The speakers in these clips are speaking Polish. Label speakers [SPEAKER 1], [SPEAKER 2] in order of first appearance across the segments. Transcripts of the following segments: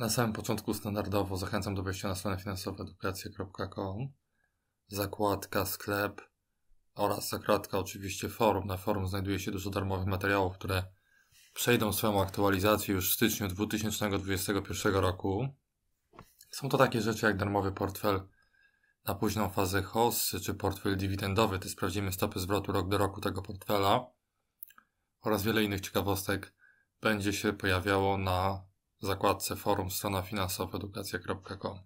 [SPEAKER 1] Na samym początku standardowo zachęcam do wejścia na stronę finansowaedukacja.com, zakładka sklep oraz zakładka oczywiście forum. Na forum znajduje się dużo darmowych materiałów, które przejdą swoją aktualizację już w styczniu 2021 roku. Są to takie rzeczy jak darmowy portfel na późną fazę HOS czy portfel dywidendowy, to sprawdzimy stopy zwrotu rok do roku tego portfela oraz wiele innych ciekawostek będzie się pojawiało na w zakładce forum strona finansowedukacja.com.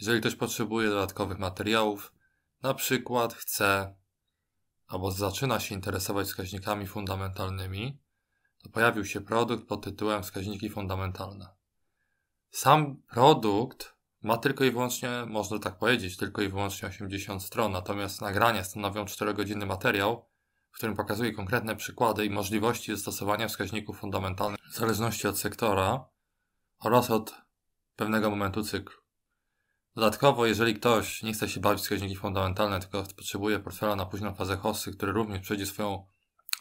[SPEAKER 1] Jeżeli ktoś potrzebuje dodatkowych materiałów, na przykład chce albo zaczyna się interesować wskaźnikami fundamentalnymi, to pojawił się produkt pod tytułem Wskaźniki fundamentalne. Sam produkt ma tylko i wyłącznie, można tak powiedzieć, tylko i wyłącznie 80 stron, natomiast nagrania stanowią 4-godzinny materiał, w którym pokazuje konkretne przykłady i możliwości zastosowania wskaźników fundamentalnych w zależności od sektora oraz od pewnego momentu cyklu. Dodatkowo, jeżeli ktoś nie chce się bawić w wskaźniki fundamentalne, tylko potrzebuje portfela na późną fazę hossy, który również przejdzie swoją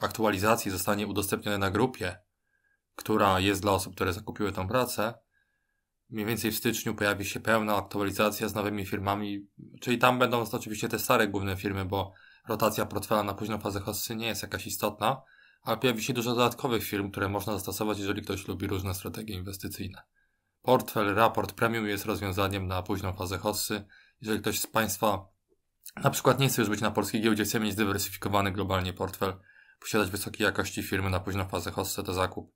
[SPEAKER 1] aktualizację i zostanie udostępniony na grupie, która jest dla osób, które zakupiły tę pracę, mniej więcej w styczniu pojawi się pełna aktualizacja z nowymi firmami, czyli tam będą oczywiście te stare główne firmy, bo rotacja portfela na późną fazę hossy nie jest jakaś istotna, a pojawi się dużo dodatkowych firm, które można zastosować, jeżeli ktoś lubi różne strategie inwestycyjne. Portfel, raport premium jest rozwiązaniem na późną fazę hossy. Jeżeli ktoś z Państwa na przykład nie chce już być na polskiej giełdzie, chce mieć zdywersyfikowany globalnie portfel, posiadać wysokiej jakości firmy na późną fazę hossy, to zakup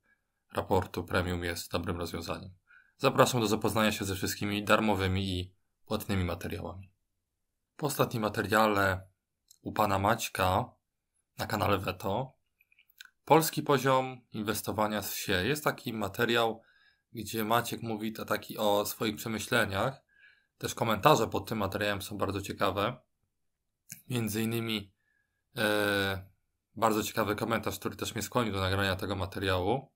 [SPEAKER 1] raportu premium jest dobrym rozwiązaniem. Zapraszam do zapoznania się ze wszystkimi darmowymi i płatnymi materiałami. Po ostatnim materiale u pana Maćka na kanale Veto Polski poziom inwestowania z się. E. Jest taki materiał, gdzie Maciek mówi taki o swoich przemyśleniach. Też komentarze pod tym materiałem są bardzo ciekawe. Między innymi e, bardzo ciekawy komentarz, który też mnie skłonił do nagrania tego materiału.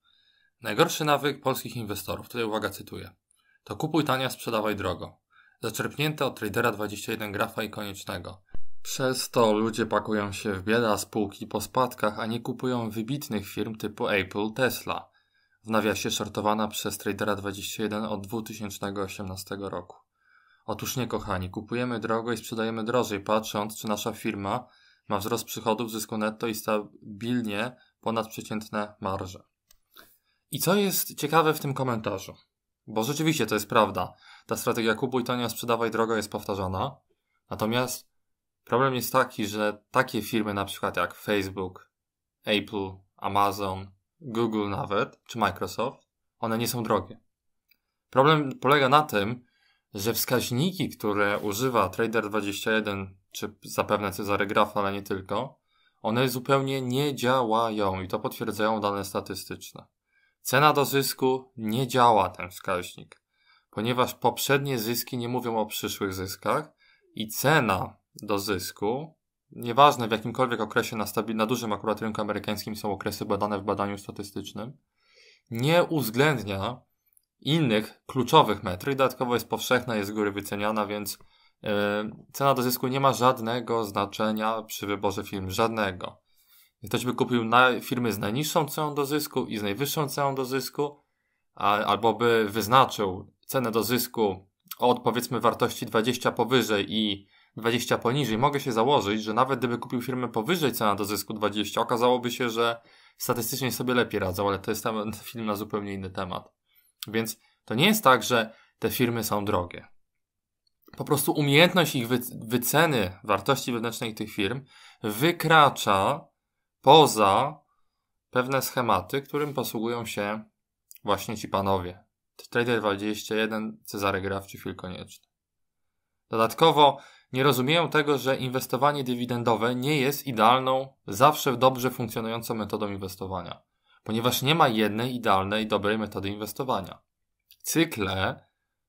[SPEAKER 1] Najgorszy nawyk polskich inwestorów, tutaj uwaga cytuję, to kupuj tania, sprzedawaj drogo. Zaczerpnięte od tradera 21 grafa i koniecznego. Przez to ludzie pakują się w bieda spółki po spadkach, a nie kupują wybitnych firm typu Apple, Tesla. W nawiasie szartowana przez Tradera 21 od 2018 roku. Otóż nie, kochani, kupujemy drogo i sprzedajemy drożej, patrząc, czy nasza firma ma wzrost przychodów, zysku netto i stabilnie ponadprzeciętne marże. I co jest ciekawe w tym komentarzu? Bo rzeczywiście to jest prawda. Ta strategia kupuj tanio, sprzedawaj drogo jest powtarzana. Natomiast Problem jest taki, że takie firmy na przykład jak Facebook, Apple, Amazon, Google nawet, czy Microsoft, one nie są drogie. Problem polega na tym, że wskaźniki, które używa Trader21, czy zapewne Cezary Graf, ale nie tylko, one zupełnie nie działają i to potwierdzają dane statystyczne. Cena do zysku nie działa ten wskaźnik, ponieważ poprzednie zyski nie mówią o przyszłych zyskach i cena do zysku, nieważne w jakimkolwiek okresie na, stabil, na dużym akurat rynku amerykańskim są okresy badane w badaniu statystycznym, nie uwzględnia innych kluczowych metryk. Dodatkowo jest powszechna, jest z góry wyceniana, więc yy, cena do zysku nie ma żadnego znaczenia przy wyborze firm. Żadnego. Ktoś by kupił na, firmy z najniższą ceną do zysku i z najwyższą ceną do zysku, a, albo by wyznaczył cenę do zysku od powiedzmy wartości 20 powyżej i 20 poniżej, mogę się założyć, że nawet gdyby kupił firmę powyżej cena do zysku 20, okazałoby się, że statystycznie sobie lepiej radzą, ale to jest ten film na zupełnie inny temat. Więc to nie jest tak, że te firmy są drogie. Po prostu umiejętność ich wyceny wartości wewnętrznej tych firm wykracza poza pewne schematy, którym posługują się właśnie ci panowie. Trader 21, Cezary Graf czy Phil Konieczny. Dodatkowo nie rozumieją tego, że inwestowanie dywidendowe nie jest idealną, zawsze dobrze funkcjonującą metodą inwestowania, ponieważ nie ma jednej idealnej, dobrej metody inwestowania. Cykle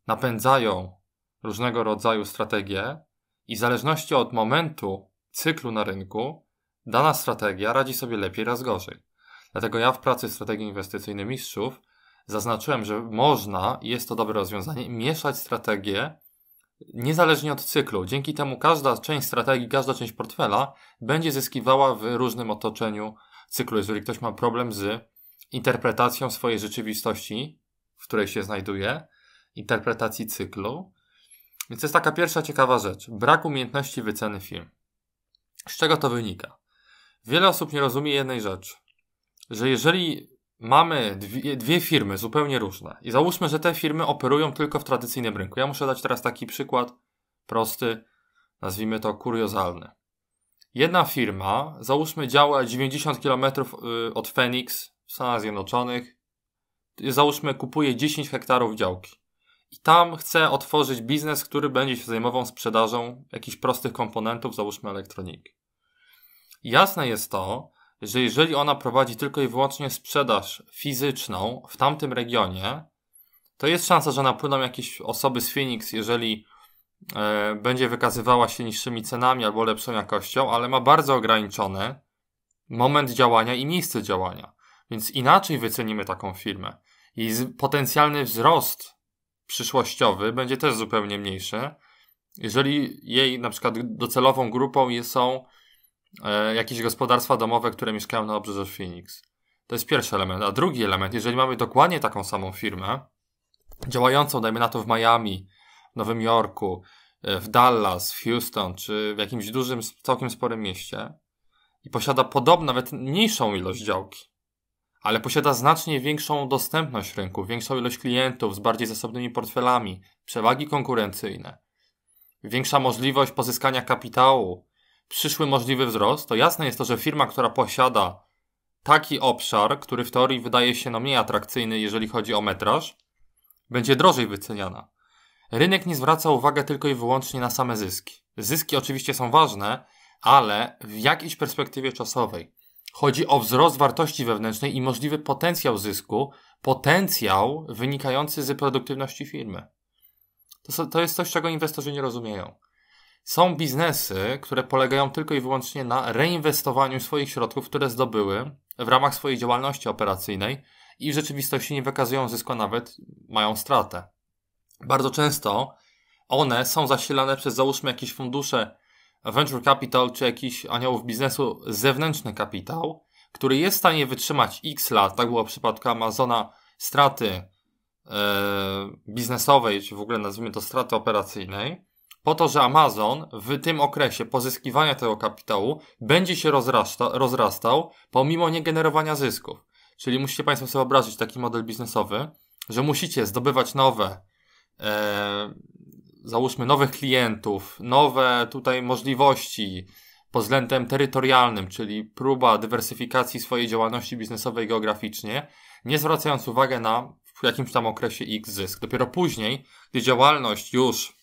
[SPEAKER 1] napędzają różnego rodzaju strategie i w zależności od momentu cyklu na rynku, dana strategia radzi sobie lepiej raz gorzej. Dlatego ja w pracy strategii inwestycyjnej mistrzów zaznaczyłem, że można, jest to dobre rozwiązanie, mieszać strategie niezależnie od cyklu. Dzięki temu każda część strategii, każda część portfela będzie zyskiwała w różnym otoczeniu cyklu. Jeżeli ktoś ma problem z interpretacją swojej rzeczywistości, w której się znajduje, interpretacji cyklu. Więc to jest taka pierwsza ciekawa rzecz. Brak umiejętności wyceny firm. Z czego to wynika? Wiele osób nie rozumie jednej rzeczy, że jeżeli mamy dwie, dwie, firmy zupełnie różne i załóżmy, że te firmy operują tylko w tradycyjnym rynku. Ja muszę dać teraz taki przykład prosty, nazwijmy to kuriozalny. Jedna firma, załóżmy, działa 90 km y, od Phoenix w Stanach Zjednoczonych. Y, załóżmy, kupuje 10 hektarów działki. I tam chce otworzyć biznes, który będzie się zajmował sprzedażą jakichś prostych komponentów, załóżmy elektroniki. Jasne jest to, że jeżeli ona prowadzi tylko i wyłącznie sprzedaż fizyczną w tamtym regionie, to jest szansa, że napłyną jakieś osoby z Phoenix, jeżeli e, będzie wykazywała się niższymi cenami albo lepszą jakością, ale ma bardzo ograniczony moment działania i miejsce działania. Więc inaczej wycenimy taką firmę. I potencjalny wzrost przyszłościowy będzie też zupełnie mniejszy, jeżeli jej na przykład docelową grupą są E, jakieś gospodarstwa domowe, które mieszkają na obrzeżach Phoenix. To jest pierwszy element. A drugi element, jeżeli mamy dokładnie taką samą firmę, działającą, dajmy na to w Miami, w Nowym Jorku, e, w Dallas, w Houston, czy w jakimś dużym, całkiem sporym mieście i posiada podobną, nawet mniejszą ilość działki, ale posiada znacznie większą dostępność rynku, większą ilość klientów z bardziej zasobnymi portfelami, przewagi konkurencyjne, większa możliwość pozyskania kapitału, przyszły możliwy wzrost, to jasne jest to, że firma, która posiada taki obszar, który w teorii wydaje się no mniej atrakcyjny, jeżeli chodzi o metraż, będzie drożej wyceniana. Rynek nie zwraca uwagi tylko i wyłącznie na same zyski. Zyski oczywiście są ważne, ale w jakiejś perspektywie czasowej. Chodzi o wzrost wartości wewnętrznej i możliwy potencjał zysku, potencjał wynikający z produktywności firmy. To, to jest coś, czego inwestorzy nie rozumieją. Są biznesy, które polegają tylko i wyłącznie na reinwestowaniu swoich środków, które zdobyły w ramach swojej działalności operacyjnej i w rzeczywistości nie wykazują zysku, a nawet mają stratę. Bardzo często one są zasilane przez załóżmy jakieś fundusze venture capital czy jakiś aniołów biznesu zewnętrzny kapitał, który jest w stanie wytrzymać x lat, tak było w przypadku Amazona, straty e, biznesowej, czy w ogóle nazwijmy to straty operacyjnej, po to, że Amazon w tym okresie pozyskiwania tego kapitału będzie się rozrasta, rozrastał pomimo niegenerowania zysków. Czyli musicie Państwo sobie wyobrazić taki model biznesowy, że musicie zdobywać nowe, e, załóżmy nowych klientów, nowe tutaj możliwości pod względem terytorialnym, czyli próba dywersyfikacji swojej działalności biznesowej geograficznie, nie zwracając uwagi na w jakimś tam okresie X zysk. Dopiero później, gdy działalność już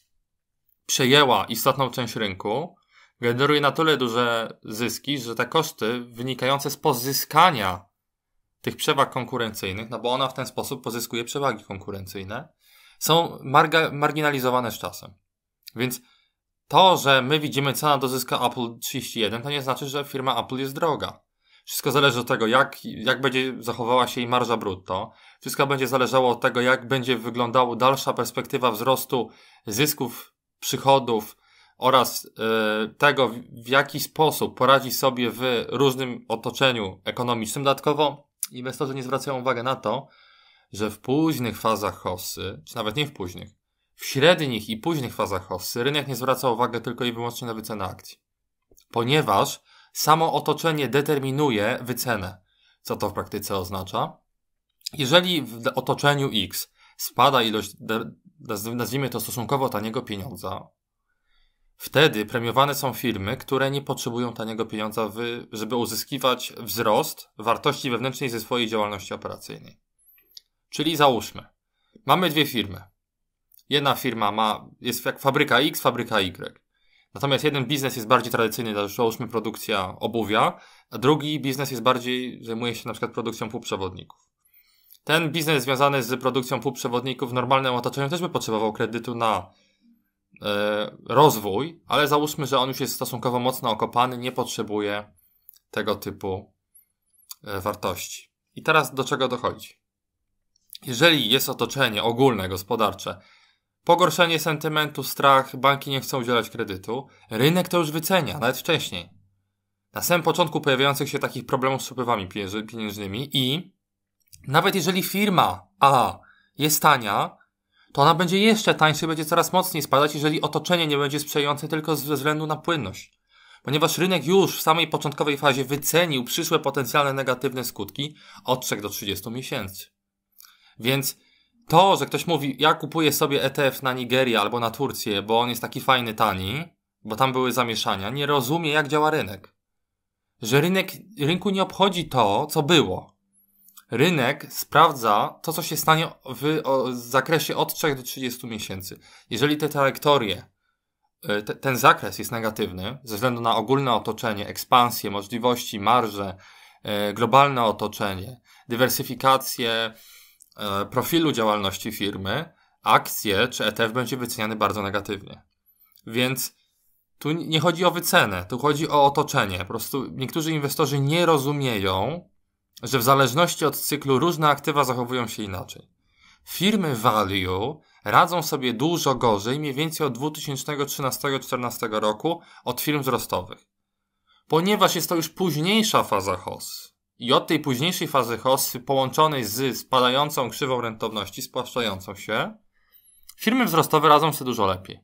[SPEAKER 1] przejęła istotną część rynku, generuje na tyle duże zyski, że te koszty wynikające z pozyskania tych przewag konkurencyjnych, no bo ona w ten sposób pozyskuje przewagi konkurencyjne, są marga- marginalizowane z czasem. Więc to, że my widzimy cena do zyska Apple 31, to nie znaczy, że firma Apple jest droga. Wszystko zależy od tego, jak, jak będzie zachowała się jej marża brutto. Wszystko będzie zależało od tego, jak będzie wyglądała dalsza perspektywa wzrostu zysków przychodów oraz e, tego, w jaki sposób poradzi sobie w różnym otoczeniu ekonomicznym. Dodatkowo inwestorzy nie zwracają uwagi na to, że w późnych fazach hossy, czy nawet nie w późnych, w średnich i późnych fazach hossy rynek nie zwraca uwagi tylko i wyłącznie na wycenę akcji. Ponieważ samo otoczenie determinuje wycenę. Co to w praktyce oznacza? Jeżeli w otoczeniu X spada ilość nazwijmy to stosunkowo taniego pieniądza, wtedy premiowane są firmy, które nie potrzebują taniego pieniądza, w, żeby uzyskiwać wzrost wartości wewnętrznej ze swojej działalności operacyjnej. Czyli załóżmy, mamy dwie firmy. Jedna firma ma, jest jak fabryka X, fabryka Y. Natomiast jeden biznes jest bardziej tradycyjny, załóżmy produkcja obuwia, a drugi biznes jest bardziej, zajmuje się na przykład produkcją półprzewodników ten biznes związany z produkcją półprzewodników w normalnym otoczeniu też by potrzebował kredytu na e, rozwój, ale załóżmy, że on już jest stosunkowo mocno okopany, nie potrzebuje tego typu e, wartości. I teraz do czego dochodzi? Jeżeli jest otoczenie ogólne, gospodarcze, pogorszenie sentymentu, strach, banki nie chcą udzielać kredytu, rynek to już wycenia, nawet wcześniej. Na samym początku pojawiających się takich problemów z przepływami pieniężnymi i nawet jeżeli firma A jest tania, to ona będzie jeszcze tańsza i będzie coraz mocniej spadać, jeżeli otoczenie nie będzie sprzyjające tylko ze względu na płynność. Ponieważ rynek już w samej początkowej fazie wycenił przyszłe potencjalne negatywne skutki od 3 do 30 miesięcy. Więc to, że ktoś mówi, ja kupuję sobie ETF na Nigerię albo na Turcję, bo on jest taki fajny, tani, bo tam były zamieszania, nie rozumie, jak działa rynek. Że rynek, rynku nie obchodzi to, co było rynek sprawdza to, co się stanie w, zakresie od 3 do 30 miesięcy. Jeżeli te trajektorie, y, ten zakres jest negatywny ze względu na ogólne otoczenie, ekspansję, możliwości, marże, y, globalne otoczenie, dywersyfikację y, profilu działalności firmy, akcje czy ETF będzie wyceniany bardzo negatywnie. Więc tu nie chodzi o wycenę, tu chodzi o otoczenie. Po prostu niektórzy inwestorzy nie rozumieją, że w zależności od cyklu różne aktywa zachowują się inaczej. Firmy value radzą sobie dużo gorzej mniej więcej od 2013-2014 roku od firm wzrostowych. Ponieważ jest to już późniejsza faza HOS i od tej późniejszej fazy HOS połączonej z spadającą krzywą rentowności, spłaszczającą się, firmy wzrostowe radzą sobie dużo lepiej.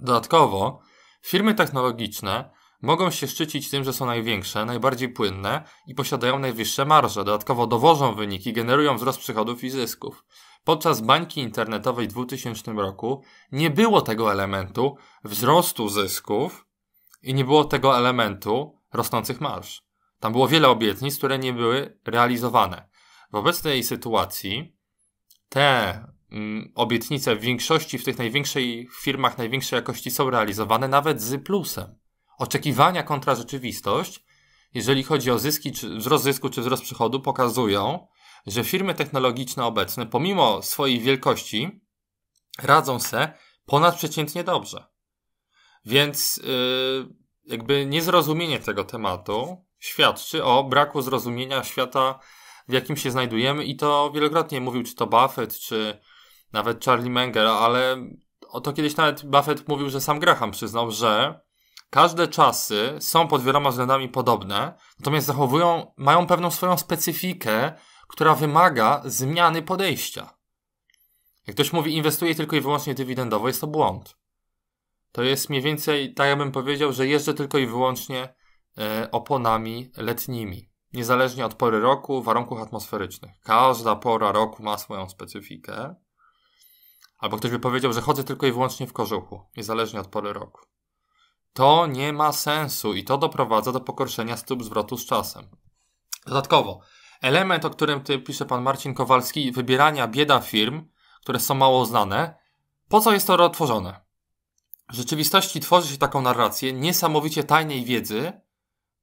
[SPEAKER 1] Dodatkowo firmy technologiczne Mogą się szczycić tym, że są największe, najbardziej płynne i posiadają najwyższe marże, dodatkowo dowożą wyniki, generują wzrost przychodów i zysków. Podczas bańki internetowej w 2000 roku nie było tego elementu wzrostu zysków i nie było tego elementu rosnących marż. Tam było wiele obietnic, które nie były realizowane. W obecnej sytuacji te mm, obietnice w większości w tych największych firmach największej jakości są realizowane nawet z plusem oczekiwania kontra rzeczywistość, jeżeli chodzi o zyski, czy wzrost zysku czy wzrost przychodu, pokazują, że firmy technologiczne obecne, pomimo swojej wielkości, radzą se ponadprzeciętnie dobrze. Więc yy, jakby niezrozumienie tego tematu świadczy o braku zrozumienia świata, w jakim się znajdujemy i to wielokrotnie mówił czy to Buffett, czy nawet Charlie Menger, ale o to kiedyś nawet Buffett mówił, że sam Graham przyznał, że Każde czasy są pod wieloma względami podobne, natomiast zachowują, mają pewną swoją specyfikę, która wymaga zmiany podejścia. Jak ktoś mówi, inwestuje tylko i wyłącznie dywidendowo, jest to błąd. To jest mniej więcej, tak jakbym powiedział, że jeżdżę tylko i wyłącznie e, oponami letnimi. Niezależnie od pory roku, warunków atmosferycznych. Każda pora roku ma swoją specyfikę. Albo ktoś by powiedział, że chodzę tylko i wyłącznie w kożuchu, niezależnie od pory roku. To nie ma sensu i to doprowadza do pogorszenia stóp zwrotu z czasem. Dodatkowo, element, o którym ty pisze pan Marcin Kowalski, wybierania bieda firm, które są mało znane, po co jest to tworzone? W rzeczywistości tworzy się taką narrację niesamowicie tajnej wiedzy,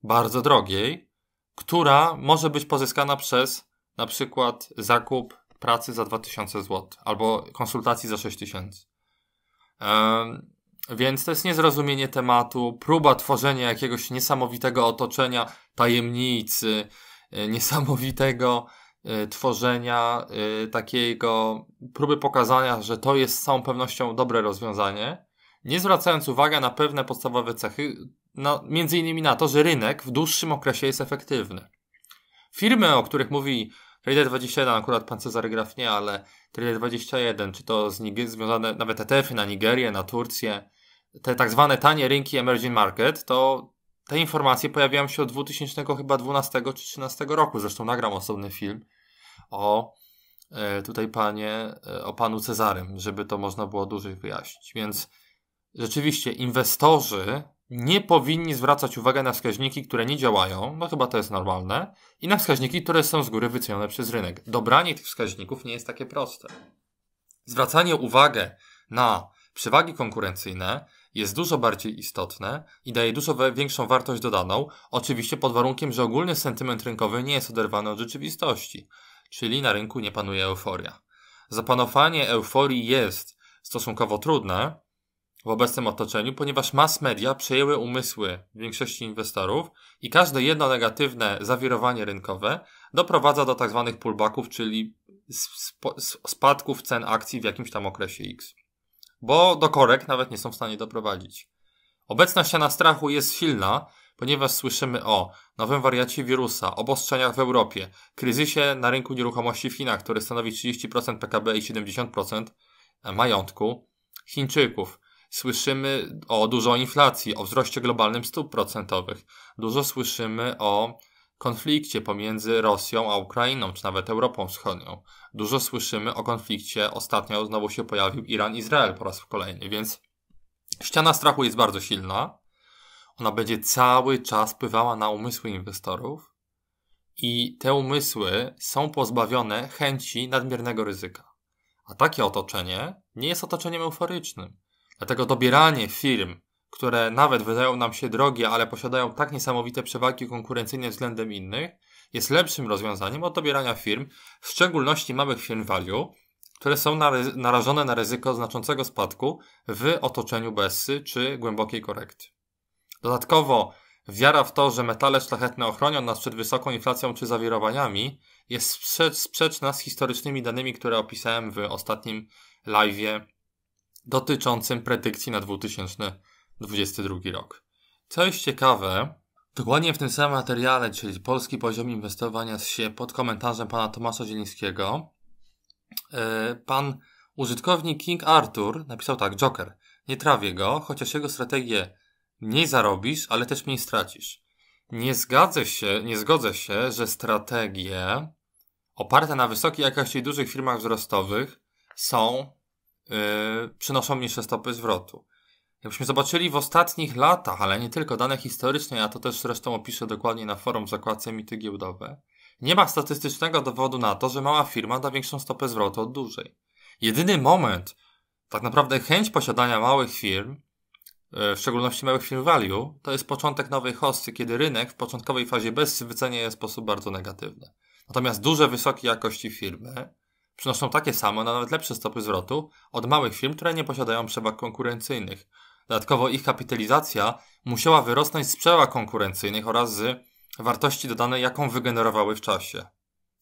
[SPEAKER 1] bardzo drogiej, która może być pozyskana przez na przykład zakup pracy za 2000 zł albo konsultacji za 6000. Um, więc to jest niezrozumienie tematu, próba tworzenia jakiegoś niesamowitego otoczenia, tajemnicy, e, niesamowitego e, tworzenia e, takiego, próby pokazania, że to jest z całą pewnością dobre rozwiązanie, nie zwracając uwagi na pewne podstawowe cechy, no, między innymi na to, że rynek w dłuższym okresie jest efektywny. Firmy, o których mówi Trader 21, akurat pan Cezary Graf nie, ale Trader 21, czy to z Niger- związane nawet ETF-y na Nigerię, na Turcję, te tak zwane tanie rynki emerging market, to te informacje pojawiają się od 2000 chyba 12 czy 13 roku. Zresztą nagram osobny film o e, tutaj panie, e, o panu Cezarym, żeby to można było dłużej wyjaśnić. Więc rzeczywiście inwestorzy nie powinni zwracać uwagi na wskaźniki, które nie działają, no chyba to jest normalne, i na wskaźniki, które są z góry wycenione przez rynek. Dobranie tych wskaźników nie jest takie proste. Zwracanie uwagi na przewagi konkurencyjne, jest dużo bardziej istotne i daje dużo większą wartość dodaną, oczywiście pod warunkiem, że ogólny sentyment rynkowy nie jest oderwany od rzeczywistości, czyli na rynku nie panuje euforia. Zapanowanie euforii jest stosunkowo trudne w obecnym otoczeniu, ponieważ mass media przejęły umysły większości inwestorów i każde jedno negatywne zawirowanie rynkowe doprowadza do tzw. Tak pullbacków, czyli spadków cen akcji w jakimś tam okresie X bo do korek nawet nie są w stanie doprowadzić. Obecna ściana strachu jest silna, ponieważ słyszymy o nowym wariacie wirusa, obostrzeniach w Europie, kryzysie na rynku nieruchomości w Chinach, który stanowi 30% PKB i 70% majątku Chińczyków. Słyszymy o dużo inflacji, o wzroście globalnym stóp procentowych. Dużo słyszymy o konflikcie pomiędzy Rosją a Ukrainą, czy nawet Europą Wschodnią. Dużo słyszymy o konflikcie, ostatnio znowu się pojawił Iran-Izrael po raz kolejny, więc ściana strachu jest bardzo silna. Ona będzie cały czas pływała na umysły inwestorów i te umysły są pozbawione chęci nadmiernego ryzyka. A takie otoczenie nie jest otoczeniem euforycznym. Dlatego dobieranie firm które nawet wydają nam się drogie, ale posiadają tak niesamowite przewagi konkurencyjne względem innych, jest lepszym rozwiązaniem od dobierania firm, w szczególności małych firm value, które są narażone na ryzyko znaczącego spadku w otoczeniu BSY czy głębokiej korekty. Dodatkowo wiara w to, że metale szlachetne ochronią nas przed wysoką inflacją czy zawirowaniami jest sprzeczna z historycznymi danymi, które opisałem w ostatnim live'ie dotyczącym predykcji na 2000 2022 rok. Co jest ciekawe, dokładnie w tym samym materiale, czyli Polski poziom inwestowania się pod komentarzem pana Tomasa Zielińskiego, e, pan użytkownik King Arthur napisał tak, Joker, nie trawię go, chociaż jego strategię mniej zarobisz, ale też mniej stracisz. Nie zgadzę się, nie zgodzę się, że strategie oparte na wysokiej jakości dużych firmach wzrostowych są, yy, przynoszą niższe stopy zwrotu. Jakbyśmy zobaczyli w ostatnich latach, ale nie tylko dane historyczne, ja to też zresztą opiszę dokładnie na forum w zakładce mity giełdowe, nie ma statystycznego dowodu na to, że mała firma da większą stopę zwrotu od dużej. Jedyny moment, tak naprawdę chęć posiadania małych firm, e, w szczególności małych firm value, to jest początek nowej hosty, kiedy rynek w początkowej fazie bez wycenia w sposób bardzo negatywny. Natomiast duże, wysokiej jakości firmy przynoszą takie same, no nawet lepsze stopy zwrotu od małych firm, które nie posiadają przewag konkurencyjnych. Dodatkowo ich kapitalizacja musiała wyrosnąć z przewag konkurencyjnych oraz z wartości dodanej, jaką wygenerowały w czasie.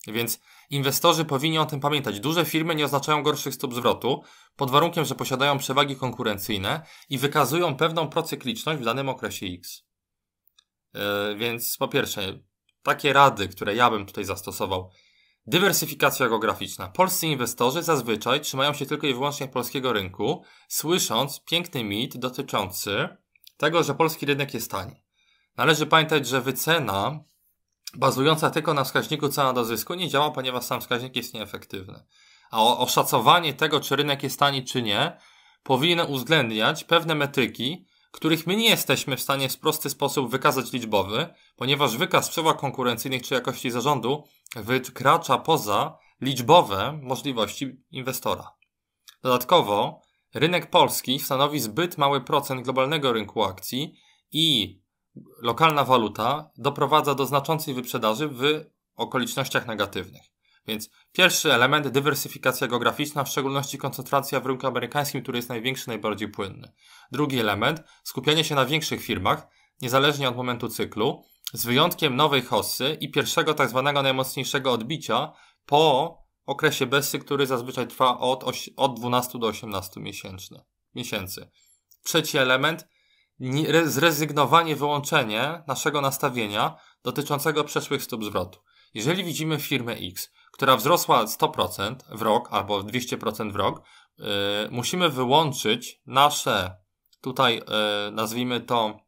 [SPEAKER 1] Więc inwestorzy powinni o tym pamiętać. Duże firmy nie oznaczają gorszych stóp zwrotu, pod warunkiem, że posiadają przewagi konkurencyjne i wykazują pewną procykliczność w danym okresie X. Yy, więc po pierwsze, takie rady, które ja bym tutaj zastosował, Dywersyfikacja geograficzna. Polscy inwestorzy zazwyczaj trzymają się tylko i wyłącznie polskiego rynku, słysząc piękny mit dotyczący tego, że polski rynek jest tani. Należy pamiętać, że wycena bazująca tylko na wskaźniku cena do zysku nie działa, ponieważ sam wskaźnik jest nieefektywny. A oszacowanie tego, czy rynek jest tani, czy nie, powinno uwzględniać pewne metryki, których my nie jesteśmy w stanie w prosty sposób wykazać liczbowy, ponieważ wykaz przewag konkurencyjnych czy jakości zarządu wykracza poza liczbowe możliwości inwestora. Dodatkowo, rynek polski stanowi zbyt mały procent globalnego rynku akcji i lokalna waluta doprowadza do znaczącej wyprzedaży w okolicznościach negatywnych. Więc pierwszy element, dywersyfikacja geograficzna, w szczególności koncentracja w rynku amerykańskim, który jest największy, najbardziej płynny. Drugi element, skupianie się na większych firmach, niezależnie od momentu cyklu, z wyjątkiem nowej hossy i pierwszego tak zwanego najmocniejszego odbicia po okresie Bessy, który zazwyczaj trwa od, od 12 do 18 miesięczny, miesięcy. Trzeci element, zrezygnowanie, wyłączenie naszego nastawienia dotyczącego przeszłych stóp zwrotu. Jeżeli widzimy firmę X, która wzrosła 100% w rok albo 200% w rok, y, musimy wyłączyć nasze, tutaj y, nazwijmy to,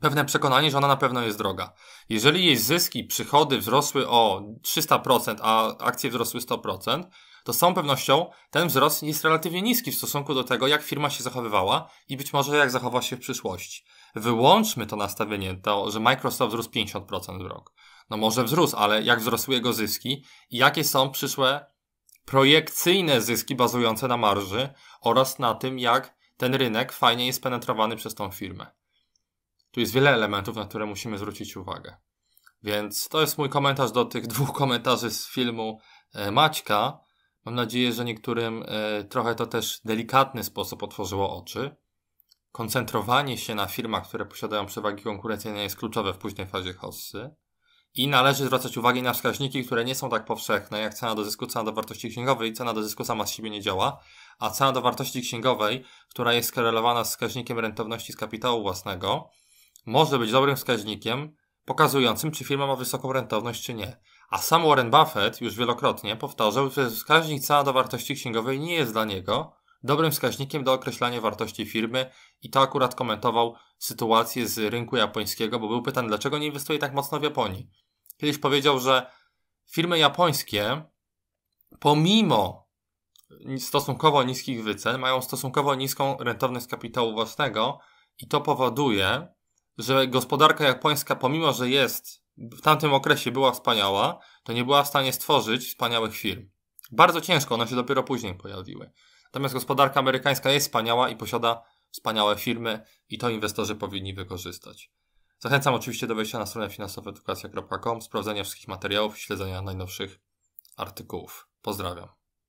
[SPEAKER 1] pewne przekonanie, że ona na pewno jest droga. Jeżeli jej zyski, przychody wzrosły o 300%, a akcje wzrosły 100%, to z całą pewnością ten wzrost jest relatywnie niski w stosunku do tego, jak firma się zachowywała i być może jak zachowa się w przyszłości. Wyłączmy to nastawienie, to, że Microsoft wzrósł 50% w rok no może wzrósł, ale jak wzrosły jego zyski i jakie są przyszłe projekcyjne zyski bazujące na marży oraz na tym, jak ten rynek fajnie jest penetrowany przez tą firmę. Tu jest wiele elementów, na które musimy zwrócić uwagę. Więc to jest mój komentarz do tych dwóch komentarzy z filmu e, Maćka. Mam nadzieję, że niektórym e, trochę to też delikatny sposób otworzyło oczy. Koncentrowanie się na firmach, które posiadają przewagi konkurencyjne jest kluczowe w późnej fazie hossy. I należy zwracać uwagę na wskaźniki, które nie są tak powszechne, jak cena do zysku, cena do wartości księgowej. Cena do zysku sama z siebie nie działa, a cena do wartości księgowej, która jest skorelowana z wskaźnikiem rentowności z kapitału własnego, może być dobrym wskaźnikiem pokazującym, czy firma ma wysoką rentowność, czy nie. A sam Warren Buffett już wielokrotnie powtarzał, że wskaźnik cena do wartości księgowej nie jest dla niego dobrym wskaźnikiem do określania wartości firmy i to akurat komentował sytuację z rynku japońskiego, bo był pytany, dlaczego nie inwestuje tak mocno w Japonii. Kiedyś powiedział, że firmy japońskie, pomimo stosunkowo niskich wycen, mają stosunkowo niską rentowność kapitału własnego i to powoduje, że gospodarka japońska, pomimo że jest w tamtym okresie była wspaniała, to nie była w stanie stworzyć wspaniałych firm. Bardzo ciężko, one się dopiero później pojawiły. Natomiast gospodarka amerykańska jest wspaniała i posiada wspaniałe firmy i to inwestorzy powinni wykorzystać. Zachęcam oczywiście do wejścia na stronę finansowedukacja.com, sprawdzenia wszystkich materiałów i śledzenia najnowszych artykułów. Pozdrawiam.